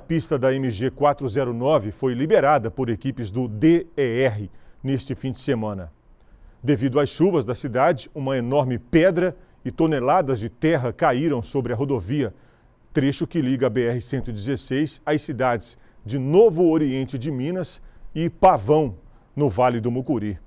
A pista da MG 409 foi liberada por equipes do DER neste fim de semana. Devido às chuvas da cidade, uma enorme pedra e toneladas de terra caíram sobre a rodovia, trecho que liga a BR-116 às cidades de Novo Oriente de Minas e Pavão, no Vale do Mucuri.